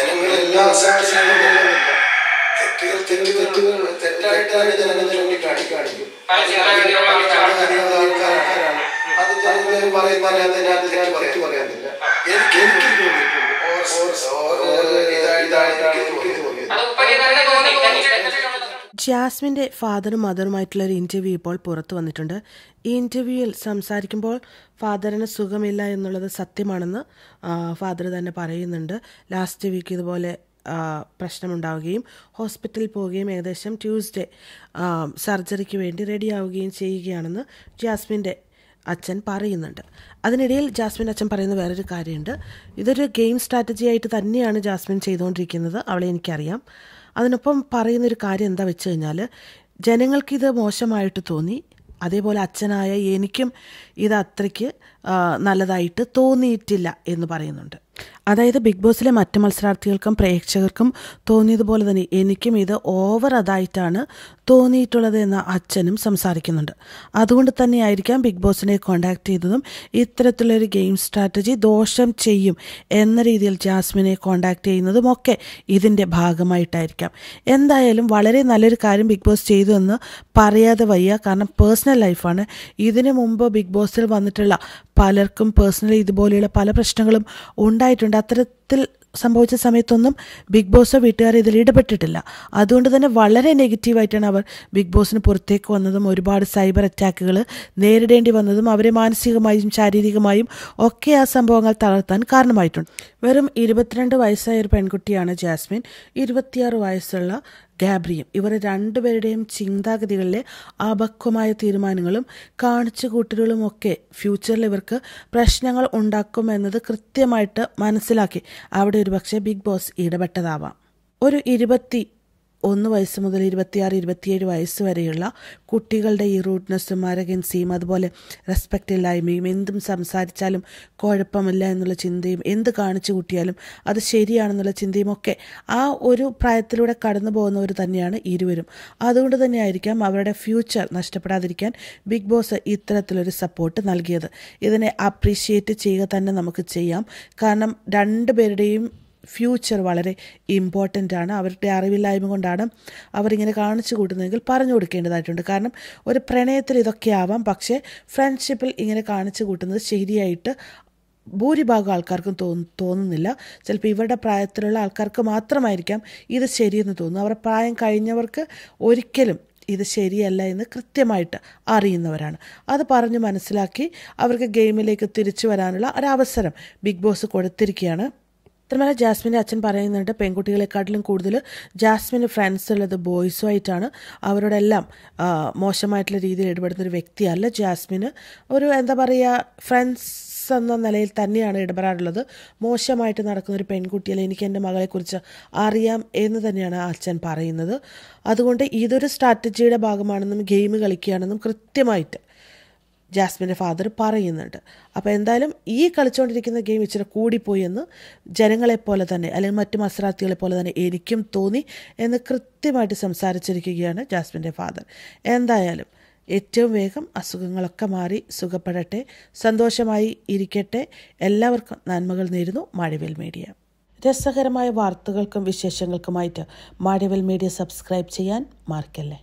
ജനങ്ങളെല്ലാം സാക്ഷികളില്ല തെറ്റുകൾ തെറ്റുകൾ തെറ്റായിട്ടാണ് ജനങ്ങളെ നിലവിൽ കാണിക്കാണിക്കും അത് ജനങ്ങൾ പറയുന്ന അറിയാതെ ഞാൻ പറയാനില്ല എനിക്ക് എനിക്ക് ജാസ്മിൻ്റെ ഫാദറും മദറുമായിട്ടുള്ള ഒരു ഇൻ്റർവ്യൂ ഇപ്പോൾ പുറത്തു വന്നിട്ടുണ്ട് ഈ ഇൻ്റർവ്യൂവിൽ സംസാരിക്കുമ്പോൾ ഫാദറിന് സുഖമില്ല എന്നുള്ളത് സത്യമാണെന്ന് ഫാദർ തന്നെ പറയുന്നുണ്ട് ലാസ്റ്റ് വീക്ക് ഇതുപോലെ പ്രശ്നമുണ്ടാവുകയും ഹോസ്പിറ്റലിൽ പോവുകയും ഏകദേശം ട്യൂസ്ഡേ സർജറിക്ക് വേണ്ടി റെഡിയാവുകയും ചെയ്യുകയാണെന്ന് ജാസ്മിൻ്റെ അച്ഛൻ പറയുന്നുണ്ട് അതിനിടയിൽ ജാസ്മിൻ അച്ഛൻ പറയുന്ന വേറൊരു കാര്യമുണ്ട് ഇതൊരു ഗെയിം സ്ട്രാറ്റജി ആയിട്ട് തന്നെയാണ് ജാസ്മിൻ ചെയ്തുകൊണ്ടിരിക്കുന്നത് അവളെ എനിക്കറിയാം അതിനൊപ്പം പറയുന്നൊരു കാര്യം എന്താ വെച്ച് കഴിഞ്ഞാൽ ജനങ്ങൾക്കിത് മോശമായിട്ട് തോന്നി അതേപോലെ അച്ഛനായ എനിക്കും ഇത് അത്രയ്ക്ക് നല്ലതായിട്ട് തോന്നിയിട്ടില്ല എന്ന് പറയുന്നുണ്ട് അതായത് ബിഗ് ബോസിലെ മറ്റ് മത്സരാർത്ഥികൾക്കും പ്രേക്ഷകർക്കും തോന്നിയതുപോലെ തന്നെ എനിക്കും ഇത് ഓവർ അതായിട്ടാണ് തോന്നിയിട്ടുള്ളത് എന്ന് അച്ഛനും സംസാരിക്കുന്നുണ്ട് അതുകൊണ്ട് തന്നെയായിരിക്കാം ബിഗ് ബോസിനെ കോണ്ടാക്ട് ചെയ്തതും ഇത്തരത്തിലൊരു ഗെയിം സ്ട്രാറ്റജി ദോഷം ചെയ്യും എന്ന രീതിയിൽ ജാസ്മിനെ കോണ്ടാക്ട് ചെയ്യുന്നതും ഒക്കെ ഇതിൻ്റെ ഭാഗമായിട്ടായിരിക്കാം എന്തായാലും വളരെ നല്ലൊരു കാര്യം ബിഗ് ബോസ് ചെയ്തു എന്ന് പറയാതെ വയ്യ കാരണം പേഴ്സണൽ ലൈഫാണ് ഇതിനു മുമ്പ് ബിഗ് ബോസിൽ വന്നിട്ടുള്ള പലർക്കും പേഴ്സണലി ഇതുപോലെയുള്ള പല പ്രശ്നങ്ങളും ഉണ്ടായിട്ടുണ്ട് അത്തരത്തിൽ സംഭവിച്ച സമയത്തൊന്നും ബിഗ് ബോസോ വീട്ടുകാർ ഇതിൽ ഇടപെട്ടിട്ടില്ല അതുകൊണ്ട് തന്നെ വളരെ നെഗറ്റീവായിട്ടാണ് അവർ ബിഗ് ബോസിന് പുറത്തേക്ക് വന്നതും ഒരുപാട് സൈബർ അറ്റാക്കുകൾ നേരിടേണ്ടി വന്നതും അവരെ മാനസികമായും ശാരീരികമായും ഒക്കെ ആ സംഭവങ്ങൾ തളർത്താൻ കാരണമായിട്ടുണ്ട് വെറും ഇരുപത്തിരണ്ട് വയസ്സായ ഒരു പെൺകുട്ടിയാണ് ജാസ്മിൻ ഇരുപത്തിയാറ് വയസ്സുള്ള ഗാബ്രിയും ഇവർ രണ്ടുപേരുടെയും ചിന്താഗതികളിലെ അപക്വമായ തീരുമാനങ്ങളും കാണിച്ചു കൂട്ടലുകളും ഒക്കെ ഫ്യൂച്ചറിൽ ഇവർക്ക് പ്രശ്നങ്ങൾ ഉണ്ടാക്കുമെന്നത് കൃത്യമായിട്ട് മനസ്സിലാക്കി അവിടെ ഒരു ബിഗ് ബോസ് ഇടപെട്ടതാവാം ഒരു ഇരുപത്തി ഒന്ന് വയസ്സ് മുതൽ ഇരുപത്തിയാറ് ഇരുപത്തിയേഴ് വയസ്സ് വരെയുള്ള കുട്ടികളുടെ ഈ റൂഡ്നെസ്സും മരകൻസിയും അതുപോലെ റെസ്പെക്റ്റ് ഇല്ലായ്മയും എന്തും സംസാരിച്ചാലും കുഴപ്പമില്ല എന്നുള്ള ചിന്തയും എന്ത് കാണിച്ചു കൂട്ടിയാലും അത് ശരിയാണെന്നുള്ള ചിന്തയും ഒക്കെ ആ ഒരു പ്രായത്തിലൂടെ കടന്നു പോകുന്നവർ തന്നെയാണ് ഇരുവരും അതുകൊണ്ട് തന്നെയായിരിക്കാം അവരുടെ ഫ്യൂച്ചർ നഷ്ടപ്പെടാതിരിക്കാൻ ബിഗ് ബോസ് ഇത്തരത്തിലൊരു സപ്പോർട്ട് നൽകിയത് ഇതിനെ അപ്രീഷിയേറ്റ് ചെയ്യുക തന്നെ നമുക്ക് ചെയ്യാം കാരണം രണ്ടുപേരുടെയും ഫ്യൂച്ചർ വളരെ ഇമ്പോർട്ടൻ്റ് ആണ് അവരുടെ അറിവില്ലായ്മ കൊണ്ടാണ് അവരിങ്ങനെ കാണിച്ചു കൂട്ടുന്നതെങ്കിൽ പറഞ്ഞു കൊടുക്കേണ്ടതായിട്ടുണ്ട് കാരണം ഒരു പ്രണയത്തിൽ ഇതൊക്കെ ആവാം പക്ഷേ ഫ്രണ്ട്ഷിപ്പിൽ ഇങ്ങനെ കാണിച്ചു കൂട്ടുന്നത് ശരിയായിട്ട് ഭൂരിഭാഗം ആൾക്കാർക്കും തോന്നുന്നില്ല ചിലപ്പോൾ ഇവരുടെ പ്രായത്തിലുള്ള ആൾക്കാർക്ക് മാത്രമായിരിക്കാം ഇത് ശരിയെന്ന് തോന്നുന്നു അവരുടെ പ്രായം കഴിഞ്ഞവർക്ക് ഒരിക്കലും ഇത് ശരിയല്ല എന്ന് കൃത്യമായിട്ട് അറിയുന്നവരാണ് അത് പറഞ്ഞ് മനസ്സിലാക്കി അവർക്ക് ഗെയിമിലേക്ക് തിരിച്ചു വരാനുള്ള ഒരവസരം ബിഗ് ബോസ് കൊടുത്തിരിക്കുകയാണ് ഇത്രമല്ല ജാസ്മിൻ്റെ അച്ഛൻ പറയുന്നുണ്ട് പെൺകുട്ടികളെക്കാട്ടിലും കൂടുതൽ ജാസ്മിന് ഫ്രണ്ട്സ് ഉള്ളത് ബോയ്സുമായിട്ടാണ് അവരോടെല്ലാം മോശമായിട്ടുള്ള രീതിയിൽ ഇടപെടുന്ന ഒരു വ്യക്തിയല്ല ജാസ്മിന് ഒരു എന്താ പറയുക ഫ്രണ്ട്സ് എന്ന നിലയിൽ തന്നെയാണ് ഇടപെടാറുള്ളത് മോശമായിട്ട് നടക്കുന്ന ഒരു പെൺകുട്ടിയല്ല എനിക്ക് എൻ്റെ മകളെക്കുറിച്ച് അറിയാം എന്ന് തന്നെയാണ് അച്ഛൻ പറയുന്നത് അതുകൊണ്ട് ഇതൊരു സ്ട്രാറ്റജിയുടെ ഭാഗമാണെന്നും ഗെയിം കളിക്കുകയാണെന്നും കൃത്യമായിട്ട് ജാസ്മിൻ്റെ ഫാദർ പറയുന്നുണ്ട് അപ്പോൾ എന്തായാലും ഈ കളിച്ചുകൊണ്ടിരിക്കുന്ന ഗെയിം ഇച്ചിരി കൂടിപ്പോയി എന്ന് ജനങ്ങളെപ്പോലെ തന്നെ അല്ലെങ്കിൽ മറ്റ് മത്സരാർത്ഥികളെ പോലെ തന്നെ എനിക്കും തോന്നി എന്ന് കൃത്യമായിട്ട് സംസാരിച്ചിരിക്കുകയാണ് ജാസ്മിൻ്റെ ഫാദർ എന്തായാലും ഏറ്റവും വേഗം അസുഖങ്ങളൊക്കെ മാറി സുഖപ്പെടട്ടെ സന്തോഷമായി ഇരിക്കട്ടെ എല്ലാവർക്കും നന്മകൾ നേരുന്നു മഴവിൽ മീഡിയ രസകരമായ വാർത്തകൾക്കും വിശേഷങ്ങൾക്കുമായിട്ട് മഴവിൽ മീഡിയ സബ്സ്ക്രൈബ് ചെയ്യാൻ മാർക്കല്ലേ